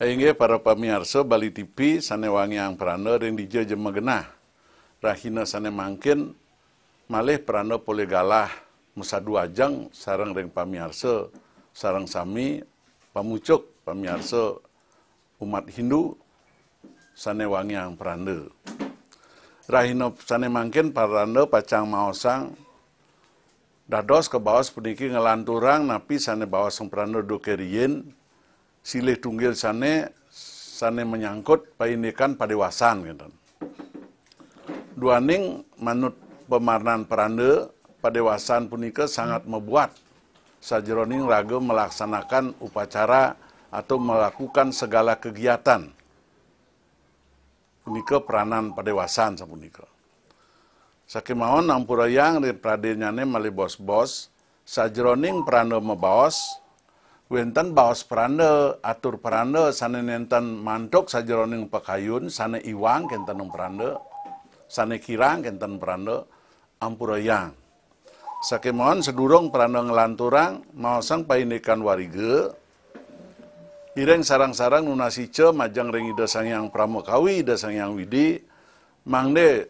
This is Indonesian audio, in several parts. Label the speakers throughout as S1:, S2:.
S1: hingga para pamirsa Bali TV wangi yang prana ring dijo jema genah. Rahina sana mangkin malih prana pole galah musadu ajang sarang ring pamirsa sarang sami pamucuk pamirsa umat Hindu wangi yang prana. Rahina sana mangkin prana pacang maosang dados ke bawas puniki ngelanturang napi bawah bawas prana dukeriyen silih tunggil sana, sana menyangkut pada padewasan gitu. Duaning manut pemarnan pada wasan punika sangat membuat sajeroning raga melaksanakan upacara atau melakukan segala kegiatan punika peranan pada wasan. padewasan sapunika. Sakimaon yang di pradenyane mali bos-bos, sajroning peranda mebaos, wenten bawas peranda atur peranda sana nenten mantok sajeroning pakayun sana iwang kenten peranda sana kirang kenten peranda yang sakemon sedurung peranda ngelanturang maosang paindekan warige Ireng sarang-sarang nunasice majang rengi dasang yang pramokawi dasang yang widi mangde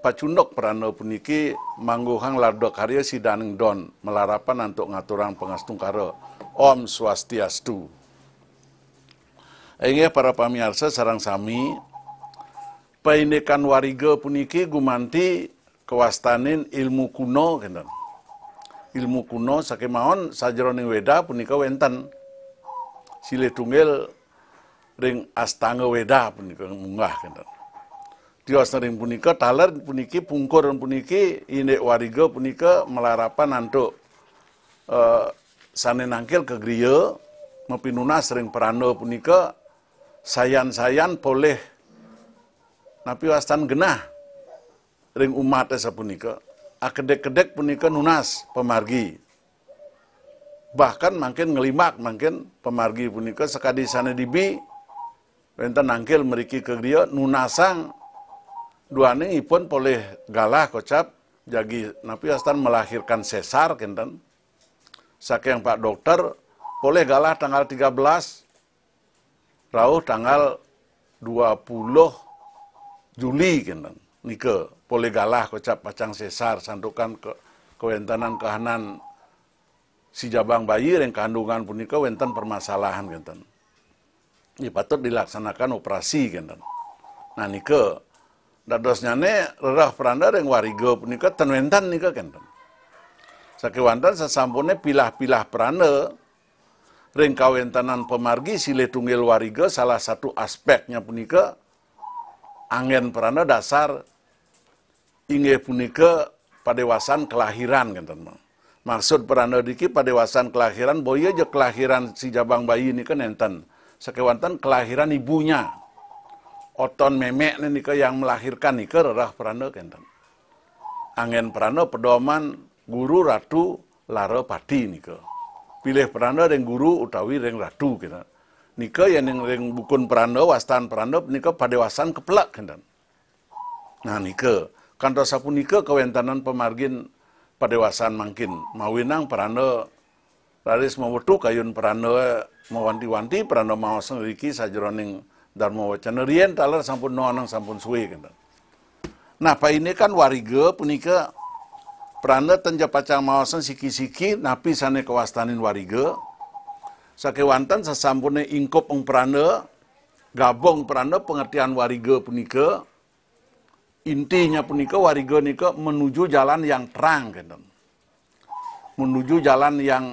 S1: pacundok perano puniki mangguhang lardo karya sidaneng don melarapan untuk ngaturang pengastung karo Om Swastiastu. Inge para pamirsa sarang sami painekan warga puniki gumanti kewastanin ilmu kuno kenten. Ilmu kuno sake mahon sajroning weda punika wenten. Sile tunggel ring astanga weda punika munggah kenten diwasnering punika taler puniki pungkur puniki ini wariga punika melarapan nanto e, eh, sane nangkil ke griya mepinuna sering perando punika sayan-sayan boleh napi wastan genah ring umat esa punika akedek-kedek punika nunas pemargi bahkan makin ngelimak makin pemargi punika sekadisane sana dibi renten nangkil meriki ke griya nunasang dua duane pun boleh galah kocap jadi napi astan melahirkan sesar kenten saking pak dokter boleh galah tanggal 13 rauh tanggal 20 Juli kenten nike boleh galah kocap pacang sesar santukan ke kewentanan kahanan si jabang bayi yang kandungan punika permasalahan kenten. Ini patut dilaksanakan operasi kenten. Nah nike dadosnya ne rerah peranda yang warigo punika tenwentan nika kenten. Sakewantan sesampunnya pilah-pilah peranda ring kawentanan pemargi sile tunggil warigo salah satu aspeknya punika angin peranda dasar inge punika padewasan kelahiran kenten. Maksud peranda diki padewasan kelahiran boya je kelahiran si jabang bayi nika kan enten. Sakewantan kelahiran ibunya oton memek nika yang melahirkan nika rah prano kenten. Angen prano pedoman guru ratu lara pati nika. Pilih prano dengan guru utawi dengan ratu kita. Nika yang dengan bukun prano wastan prano nika padewasan kepelak kenten. Nah nika kantor sapu nika kewentanan pemargin padewasan mangkin mawinang prano laris mawetu kayun prano mawanti-wanti prano maos riki sajroning Darmawacana talar sampun noanang sampun suwe nah Napa ini kan warige punika prana tenja mawasan siki-siki napi sane kewastanin warige. Sakewantan sesampune ingkop ung prana gabung prana pengertian warige punika intinya punika warige nika menuju jalan yang terang kena. Gitu. Menuju jalan yang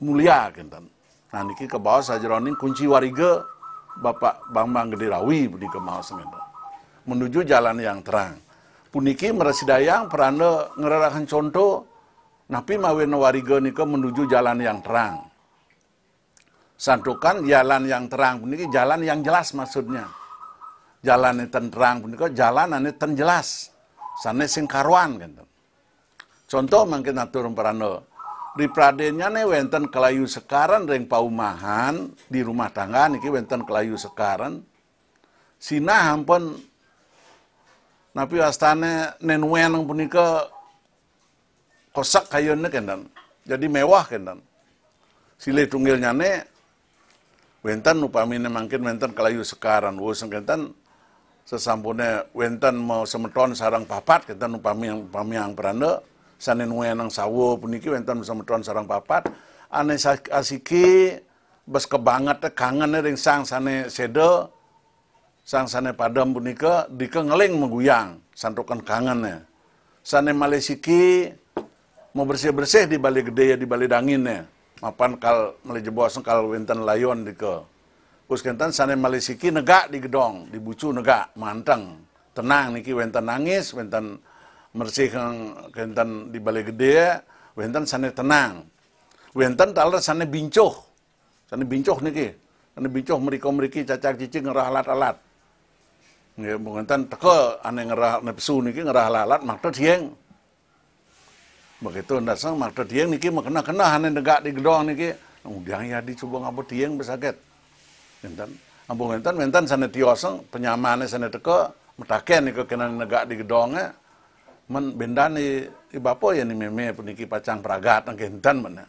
S1: mulia kena gitu. Nah niki ke bawah sajroning kunci warige Bapak bang Gede Rawi di bawah semenda. Menuju jalan yang terang. Puniki meresidayang peranda ngerarakan contoh napi mawena wariga nika menuju jalan yang terang. Santukan jalan yang terang puniki jalan yang jelas maksudnya. Jalan yang terang punika jalan ane terjelas. jelas. Sana sing karuan gitu. Contoh mungkin turun peranda pradennya nih wenten kelayu sekaran reng paumahan di rumah tangga niki wenten kelayu sekaran. Sina hampun napi wastane nenwen punika kosak kayonnya kendan. Jadi mewah kendan. Sile tunggilnya nih wenten upamine mungkin wenten kelayu sekaran. Wuseng kentan sesampune wenten mau semeton sarang papat kentan upami yang upami yang beranda sanen nuenang sawo puniki wenten semeton sarang papat ane asiki bes kebanget kangen ring sang sane sedo sang sane padam punika dike ngeling mengguyang santukan kangennya sane malesiki mau bersih-bersih di balik Gede ya di Bali ma mapan kal melejebos kal wenten layon dike puskentan sane malaysia negak di gedong di bucu negak manteng tenang niki wenten nangis wenten mersih kang kentan di balai gede kentan sana tenang wentan talar sana bincoh sana bincoh niki sana bincoh meriko meriki cacak cici ngerah alat alat ya wentan teko ane ngerah nepsu niki ngerah alat alat makter dieng begitu ndasang makter dieng niki makna kena aneh negak di gedong niki Udah ya dicoba ngapa dieng besaget. kentan, ambung kentan kentan sana tioseng, penyamannya sana teko, metaken niko kena negak di gedongnya, men bendani ibapo ya ni meme puniki pacang pragat nang kentan mana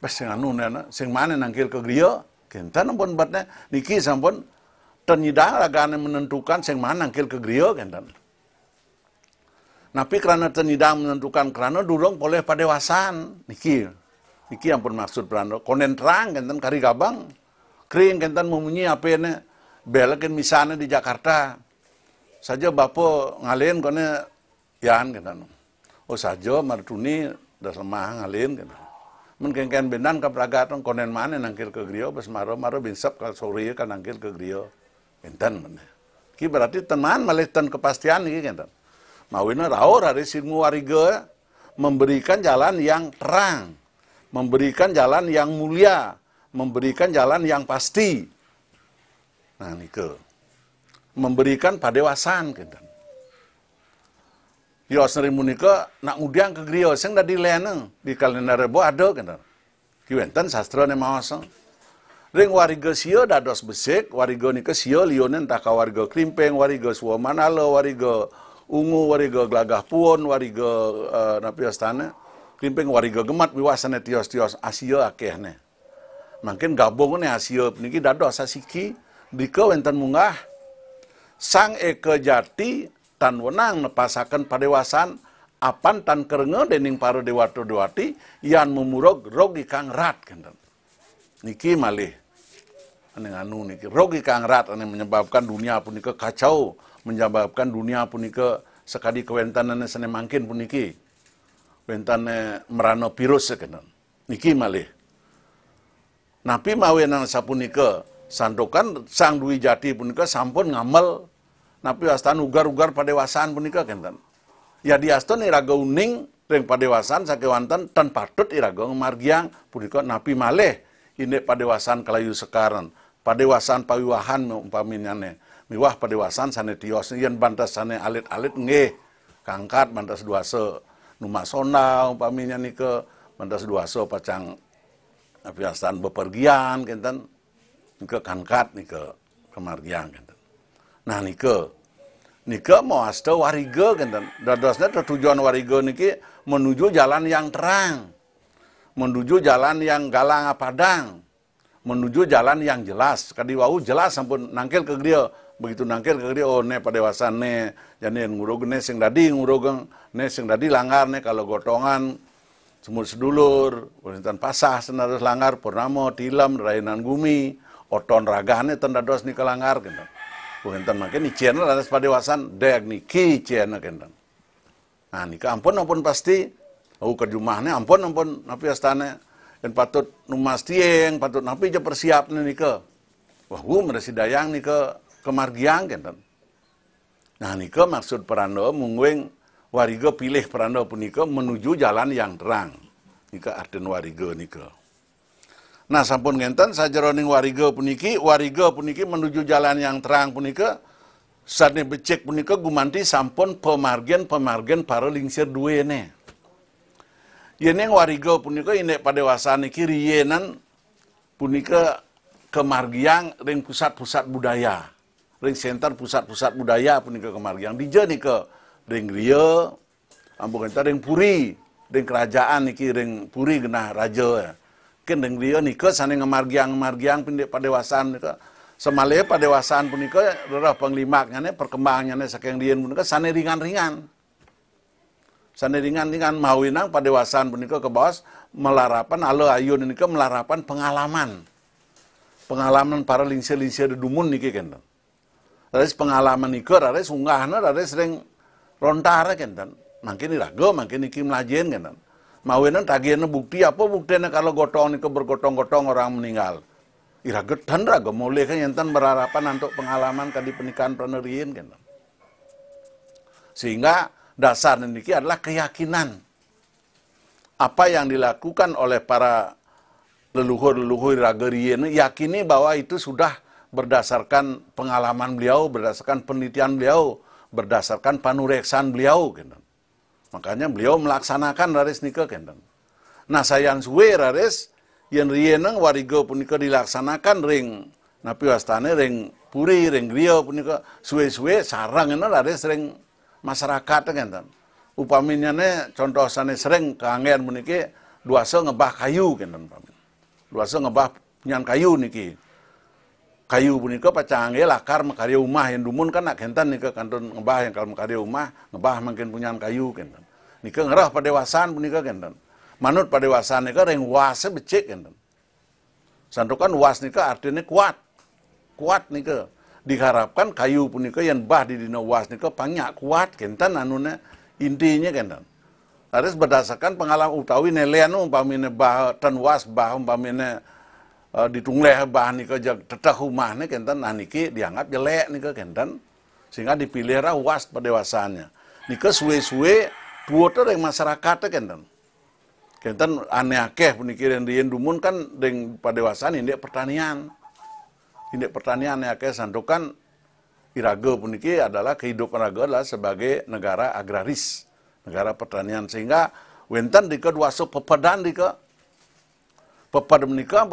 S1: pas sing anu na sing mana nangkil ke griyo kentan ampun batne niki sampun tenyidah lagane menentukan sing mana nangkil ke Griyo kentan Napi kerana tenyidah menentukan karena durung boleh padewasan niki niki ampun maksud perano konen terang kentan kari gabang kering kentan memunyi apa ne belakin misalnya di Jakarta saja bapak ngalen kone yan kita no oh sajo martuni das lemah ngalin kita mengkengken benan kapragatan konen mana nangkil ke grio bes maro maro binsap kal sore kan nangkil ke grio enten mana ya. ki berarti teman malih ten kepastian iki kita mawina rao rari silmu warige memberikan jalan yang terang memberikan jalan yang mulia memberikan jalan yang pasti nah nike memberikan padewasan kita Yo seri munika nak udiang ke griyo sing dadi lene di kalender rebo ado kena. Kiwenten sastra ne maosong. Ring wariga sio dados besik, wariga nika sio entah ka warga krimpeng, wariga manalo, wariga ungu, wariga glagah puon, wariga uh, eh, napiostane. Ya krimpeng wariga gemat miwasane tios-tios asio akehne. Makin gabung ne asio niki dados asiki dika wenten mungah sang eke jati tan wenang nepasakan padewasan apan tan kerenge dening paru dewato dewati yan memurog rogi kang rat kenten. Niki malih ane anu niki rogi kang rat ane menyebabkan dunia ke kacau, menyebabkan dunia punika sekadi kewentanannya sene mangkin puniki. Wentane merano virus kenten. Niki malih. Napi mawenang sapunika sandokan sang dwi jati punika sampun ngamel napi wastaan ugar-ugar padewasaan punika kenten. Ya diaston iragauning ring padewasaan wantan tan patut iragaung margiang punika napi maleh inde padewasaan kalayu pada Padewasaan pawiwahan umpaminyane. Miwah padewasaan sane tios yen bantas sana alit-alit nge Kangkat bantas duase numasona umpaminya nike bantas se pacang napi bepergian kenten ke kankat nike kemargiang kenten nah nike nike mau asta warige genten dadosnya tujuan warige niki menuju jalan yang terang menuju jalan yang galang padang menuju jalan yang jelas kadi wau jelas sampun nangkil ke dia begitu nangkir ke dia oh ne pada dewasa ne jadi ngurugen ne sing dadi ngurugeng ne sing dadi langgar ne kalau gotongan semut sedulur wonten pasah senarus langgar purnamo tilam rainan gumi oton tanda dos ni kelanggar gitu Kuhentan makin iciana atas padewasan dayak nih ki iciana Nah niko ampun ampun pasti. Aku kejumahnya ampun ampun napi astana yang patut numastieng patut napi je persiap nih ke. Wah gue merasa dayang niko ke kemargiang kentan. Nah niko ke maksud perando mungguing wariga pilih perando punika menuju jalan yang terang. Nika arden warigo nika. Nah sampun ngenten sajeroning wariga puniki, wariga puniki menuju jalan yang terang punika sadne becek punika gumanti sampun pemargen pemargen para lingsir duwene. Yeneng wariga punika indek padewasaan iki riyenan punika kemargiang ring pusat-pusat budaya. Ring senter pusat-pusat budaya punika kemargiang dijeni ke ring Rio, ambung ring Puri, ring kerajaan iki ring Puri genah raja. Ya kendeng dia niko sana ngemargiang margiang pendek pada padewasaan niko semale dewasaan pun niko panglima ngane perkembangannya saking dia pun niko sana ringan ringan sana ringan ringan pada dewasaan pun niko ke bawah melarapan alo ayun niko melarapan pengalaman pengalaman para linsir linsir dumun niki kendeng Rares pengalaman niko, rares sungahna rares sering rontara kendeng Makin ragu, makin iki melajen kendeng mau Mawena tagihannya bukti apa buktinya kalau gotong itu bergotong-gotong orang meninggal. Ira getan raga mau kan yentan berharapan untuk pengalaman kali pernikahan penerian kan. Sehingga dasar niki adalah keyakinan. Apa yang dilakukan oleh para leluhur-leluhur ragerien yakini bahwa itu sudah berdasarkan pengalaman beliau, berdasarkan penelitian beliau, berdasarkan panureksan beliau. Gitu. Makanya beliau melaksanakan raris nikah kenten. Nah sayang suwe raris yang rieneng warigo punika dilaksanakan ring napi wastane ring puri ring griya punika suwe-suwe sarang ini raris ring masyarakat kenten. Upaminya contoh sana sering keangen dua duasa ngebah kayu kenten pamin. Duasa ngebah nyan kayu niki kayu punika pacange lakar mekarya umah yang dumun kan nak kentan nika kantun ngebah yang kalau mekarya umah ngebah mungkin punya kayu kan Nika ngerah pun nikah kenten. Manut padewasan nika reng wase becek kenten. Santukan was nika artinya kuat. Kuat nika. Diharapkan kayu pun nikah yang bah di dina was nika pangnya kuat kenten anunya intinya kenten. Harus berdasarkan pengalaman utawi nelayan umpamine bah tan was bah umpamine uh, ditungleh bah nika jag tetah rumah nika kenten nah niki dianggap jelek nika kenten sehingga dipilihlah was wasannya. Nika suwe-suwe buat dengan masyarakat kan kita aneh akeh pemikiran dia dumun kan dengan wasan ini pertanian ini pertanian aneh akeh sandokan Iraga puniki adalah kehidupan Iraga adalah sebagai negara agraris, negara pertanian sehingga wentan di kedua so pepedan pepadan pepad menika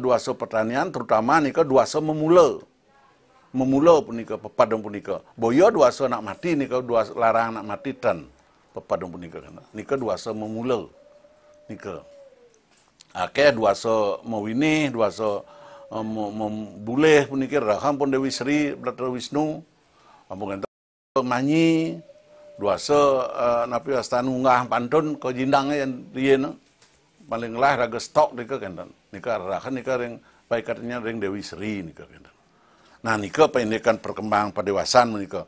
S1: dua so pertanian terutama niko dua so memula memula punika pepadan punika boyo dua so nak mati niko dua larang nak mati dan pepadung punika nika kan. duasa memula nika akeh duasa mawini duasa eh, membuleh punika raham pun Dewi Sri Brother Wisnu ampun manyi duasa uh, eh, napi astanu ngah pantun kau jindangnya yang dia na paling lah raga stok nika kentan nika rakan nika ring katanya ring Dewi Sri nika kena. nah nika pendekan pada pedewasan nika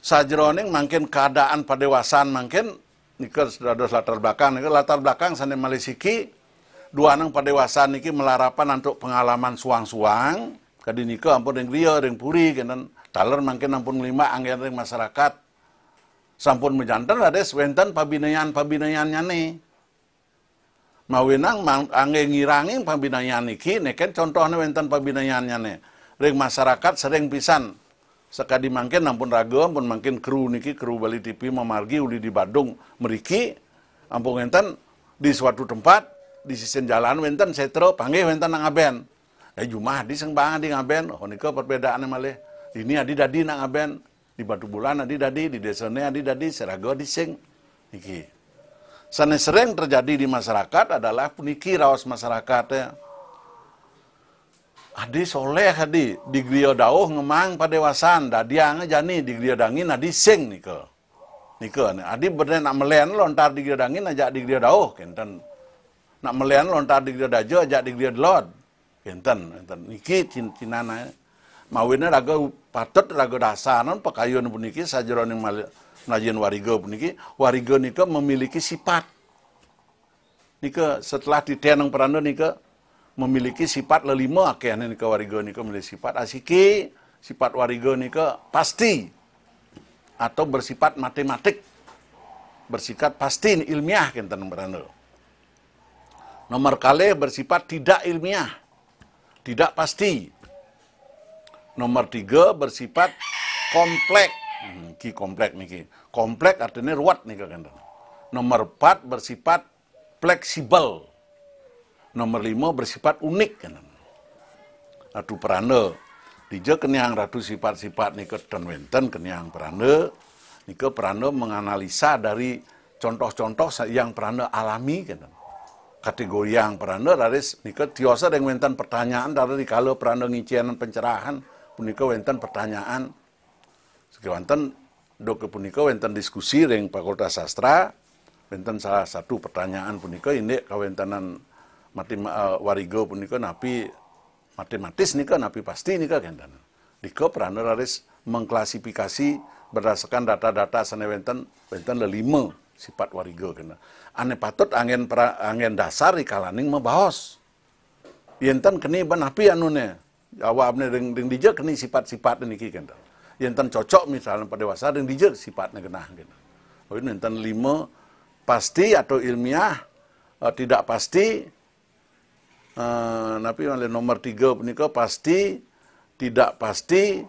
S1: sajroning mungkin keadaan padewasan mungkin sudah sudah latar belakang niki latar belakang sana malisiki dua nang padewasan niki melarapan untuk pengalaman suang-suang kadi niki ampun yang rio yang puri kenan taler mungkin ampun lima angin yang masyarakat sampun menjantan ada swenten pabinayan pabinayan nih mawinang angin ngirangin pabinayan niki niken contohnya sebentar pabinayan nih ring masyarakat sering pisan sekali mangkin ampun ragu, ampun mangkin kru niki kru Bali TV memargi uli di Bandung meriki ampun enten di suatu tempat di sisi jalan wenten setro panggil wenten nang aben eh jumah di sembang di ngaben oh niko perbedaan malih ini adi dadi nang aben di batu bulan adi dadi di desa desone adi dadi serago di sing niki Sana sering terjadi di masyarakat adalah puniki rawas masyarakatnya Adi soleh adi di griyo dauh ngemang pada wasan da dia jani di griyo dangin adi sing nike nike adi berani nak melayan lontar di griyo dangin ajak di griyo dauh kenten nak melayan lontar di griyo dajo aja di griyo delod kenten kenten niki cina na mawinnya raga patut raga dasanan pakaian puniki sajeron yang najian warigo puniki warigo nike memiliki sifat nike setelah ditenang peranda nike memiliki sifat lelima akhirnya ini ke warigo niko memiliki sifat asiki sifat warigo niko pasti atau bersifat matematik bersifat pasti ilmiah kinten berano nomor kali bersifat tidak ilmiah tidak pasti nomor tiga bersifat kompleks hmm, ki kompleks niki kompleks artinya ruwet nih kan nomor empat bersifat fleksibel Nomor lima bersifat unik. Kan? Adu peranda. Dija kenyang ratu sifat-sifat niko dan wenten kenyang peranda. niko peranda menganalisa dari contoh-contoh yang peranda alami. kan Kategori yang peranda dari ke tiosa dengan wenten pertanyaan dari kalau peranda ngicianan pencerahan punika wenten pertanyaan. Sekiwanten doke punika wenten diskusi dengan Fakultas Sastra wenten salah satu pertanyaan punika ini kawentanan Eh, warigo pun niko napi matematis niko napi pasti niko kenten. Niko Prana laris mengklasifikasi berdasarkan data-data sana wenten lima sifat warigo kena. Ane patut angin pra, angin dasar ikalaning membahas. Yenten keni nih anune. abne deng deng dijak keni sifat-sifat ini kena. Yenten cocok misalnya pada dewasa deng dijak sifatnya kena kena. Oh ini yenten lima pasti atau ilmiah eh, tidak pasti Eh, Napi oleh nomor tiga punika pasti tidak pasti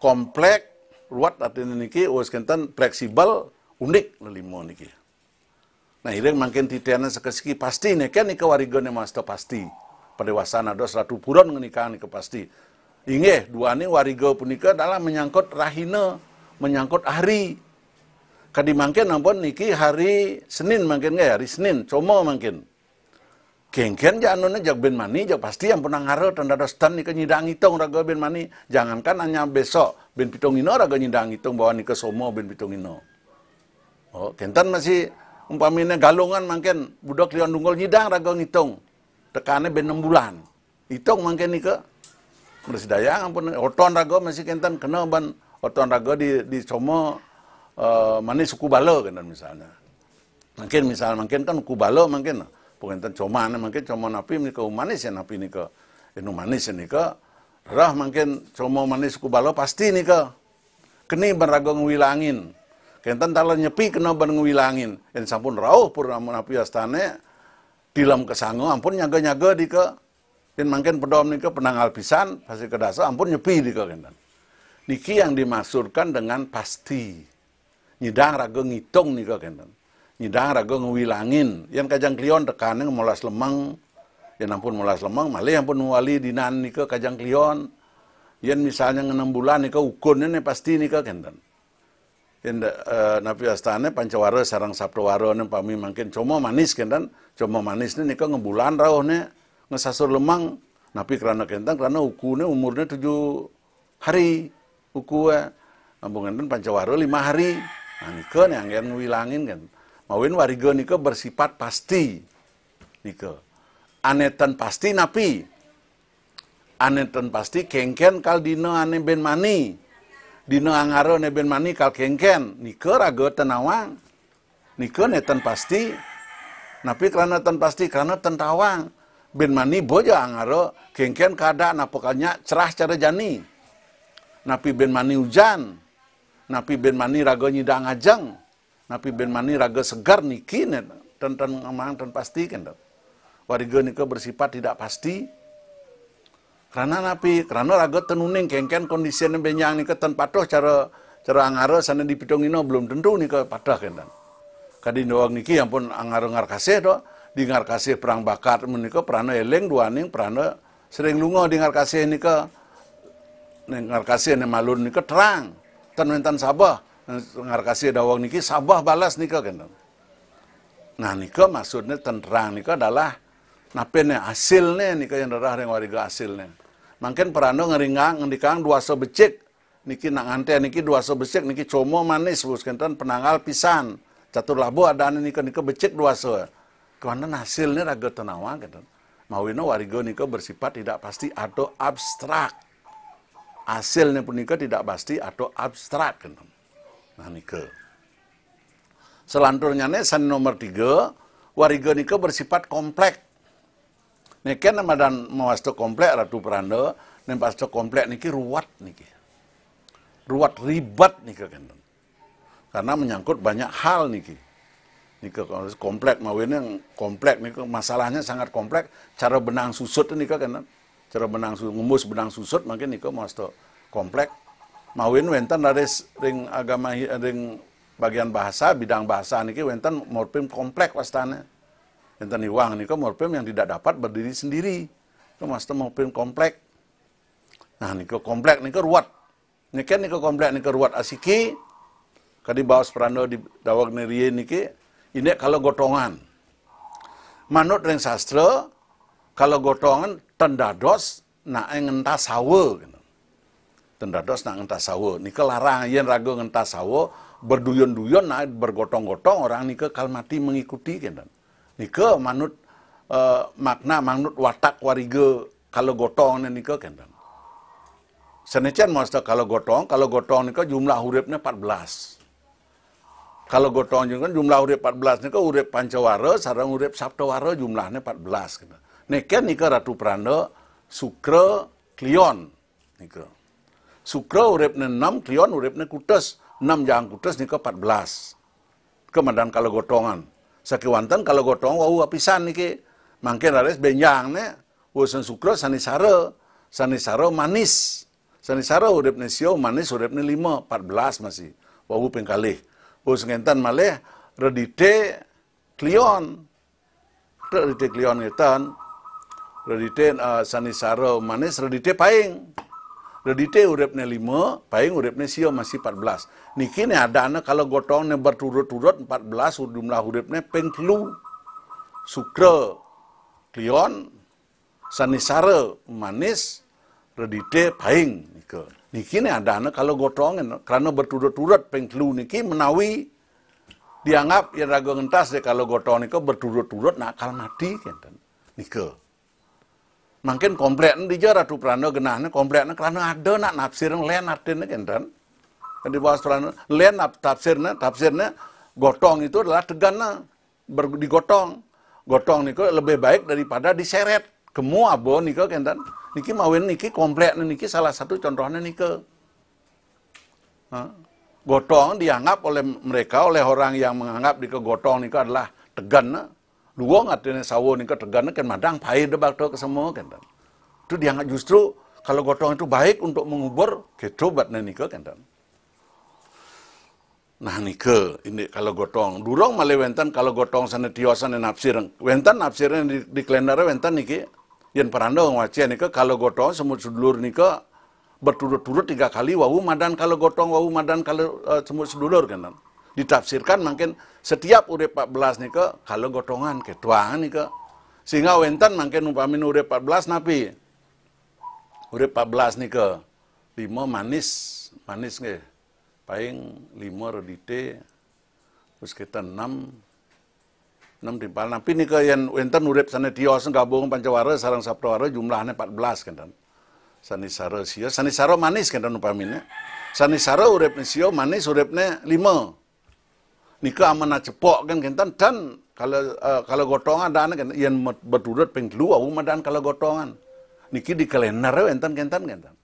S1: komplek ruwet artinya niki wes kenten fleksibel unik lelimo niki nah ini makin titiannya sekeski pasti nih kan nikah warigone master pasti pada pendewasaan ada satu puron ngenikah nika pasti Inge, dua nih warigo punika adalah menyangkut rahine menyangkut hari. Kadi nampun niki hari Senin mungkin nggak hari Senin, cuma mungkin Kengkian jangan anu jak ben mani jak pasti yang pernah ngaro tanda dostan ni kenyidang hitung raga ben mani. kan hanya besok ben pitung ino raga nyidang hitung bawa ni ke somo ben pitung ino. Oh, kentan masih umpamine galungan mangken budak lian nunggol nyidang raga ngitung. Tekane ben 6 bulan. Hitung mangken ni ke bersedaya ampun oton raga masih kentan kena ban oton raga di di somo uh, mani suku balo kentan misalnya. Mungkin misal mungkin kan kubalo mungkin pengenten joman mungkin jomo napi ke ya, manis ya napi ke inu manis ke rah mungkin cuma manis kubalo pasti ke keni beragung wilangin kenten kan talan nyepi kena ban wilangin yang sampun rauh purnama napi astane dalam kesango ampun nyaga-nyaga ke dan mungkin pedom ke penang alpisan pasti dasar ampun nyepi di ke kenten niki yang dimaksudkan dengan pasti nyidang ragu ngitung nih ke kenten nyidara gue ngewilangin yang kajang klion tekanan ngemolas lemang yang ampun molas lemang malah yang pun wali dinan ke kajang klion yang misalnya enam bulan ke ukurnya nih pasti nika kenten yang uh, eh, napi astane pancawara sarang waro nih pami makin cuma manis kenten cuma manis nih ke ngebulan rauh nih ngesasur lemang napi kerana kenten kerana ukurnya umurnya tujuh hari ukua ya. ampun kenten pancawara lima hari nah nika nih yang ngewilangin kenten Mawin wariga nika bersifat pasti. niko Anetan pasti napi. Anetan pasti kengken kal dino ane ben mani. Dino angaro ne ben mani kal kengken. niko raga tenawang. Nika netan pasti. Napi karena ten pasti karena tentawang. Ben mani boja angaro kengken kada napokalnya cerah cara jani. Napi ben mani hujan. Napi ben mani raga nyidang ajeng napi ben mani raga segar niki net tentang ngamang dan pasti kan warga niko bersifat tidak pasti karena napi karena raga tenuning kengken kondisi yang benyang niko tanpa patuh cara cara angara sana di ino belum tentu niko patah kan kadi doang niki yang pun angara ngar kasih do di ngar kasih perang bakat meniko perana eleng dua nih perana sering lungo di ngar kasih nika ngar kasih malun niko terang tan mentan sabah kasih ada wong niki sabah balas nika kan. Nah nika maksudnya tenterang nika adalah napenya hasilnya nika yang darah yang wariga hasilnya. Mungkin perano ngeringang ngendikang dua so becik niki nak ngante niki dua so becik niki como manis bos kentan penanggal pisan catur labu ada nika nika becek dua so. Karena hasilnya raga tenawa gitu. Mawino warigo niko bersifat tidak pasti atau abstrak. Hasilnya pun nika tidak pasti atau abstrak gitu. Nah Selanturnya nih sen nomor tiga, wariga niku bersifat kompleks. kan nama dan mawasto komplek, ratu peranda, nempasto komplek niki ruwat niki. Ruwat ribat ke kan. Karena menyangkut banyak hal nih niki. komplek mau ini yang nih ke masalahnya sangat komplek, Cara benang susut nih ke kan. Cara benang susut, ngemus benang susut makin ke mawasto komplek mauin wenten dari ring agama eh, ring bagian bahasa bidang bahasa niki wenten morfem kompleks pastane wenten iwang niko morfem yang tidak dapat berdiri sendiri itu master morfem komplek nah niko kompleks niko ruwet niken niko komplek niko ruwet asiki kadi bawas perando di dawag nerie niki ini kalau gotongan manut ring sastra kalau gotongan tendados nak ngentas sawe gitu tendados nak entah sawo nike larang yen ragu entah sawo berduyun-duyun nah bergotong-gotong orang nike kalmati mengikuti kan nike manut eh, makna manut watak warige kalau gotong nike kena senecan masta kalau gotong kalau gotong nike jumlah hurufnya 14 kalau gotong juga kan jumlah huruf 14 nike huruf pancawara sarang huruf sabtawara jumlahnya 14 kan neken nikel ratu pranda sukra klion nikel. Sukra uripne 6, Klion enam Kutes. 6 jahang Kutes empat belas kemudian kalau gotongan. Sakiwantan kalau gotong wau apisan niki. Mangkin rares benjang ne. Wusan Sukra sanisara. Sanisara manis. Sanisara uripnya sio manis lima empat belas masih. Wau pengkali kalih. Wus maleh malih redite Klion. Redite Klion kentan redite uh, eh, sanisaro manis redite paing Redite urepnya lima, paling urepnya sio masih empat belas. Niki ne ada anak kalau gotong gotongnya berturut-turut empat 14 jumlah urepnya pengklu. Sukre, klion, sanisare, manis, redite paing Niki ne ada anak kalau gotongnya karena berturut-turut pengklu niki menawi dianggap ya ragu ngentas deh kalau gotong niko berturut-turut nakal mati gitu. Niki mungkin kompleknya di jara tu prana genahnya kompleknya karena ada nak nafsir lain artinya kan kan Jadi bawah prana, lain tafsirnya tafsirnya gotong itu adalah tegana ber, digotong gotong niko lebih baik daripada diseret kemu abo kan kentan niki mawin niki komplek niki salah satu contohnya niko gotong dianggap oleh mereka oleh orang yang menganggap niku gotong niku adalah tegana luo ngatene sawo nika tegana kan madang pahit debak to semua kan itu dianggap justru kalau gotong itu baik untuk mengubur ni ke kan Nah ke ini kalau gotong durong male wentan kalau gotong sana tiwasan yang nafsir wentan nafsirnya di, di kalendera wentan ke. yang peranda ni ke kalau gotong semut sedulur ke berturut-turut tiga kali wawu madan kalau gotong wawu madan kalau uh, semut sedulur kan ditafsirkan mungkin setiap urip 14 nih ke kalau gotongan ke tuangan nih ke sehingga wentan mungkin umpamin urip 14 napi urip 14 nih ke lima manis manis nih paling lima redite terus kita enam enam timpal napi nih ke yang wentan urip sana dios gabung pancawara sarang saptawara jumlahnya 14 kan dan sanisara sio sanisara manis kan dan umpaminnya sanisara urip sio manis uripnya lima nika amana cepok kan kentan dan kalau uh, kalau gotongan dan kan yang berdudut penglu awu madan kalau gotongan niki di kalender kentan kentan kentan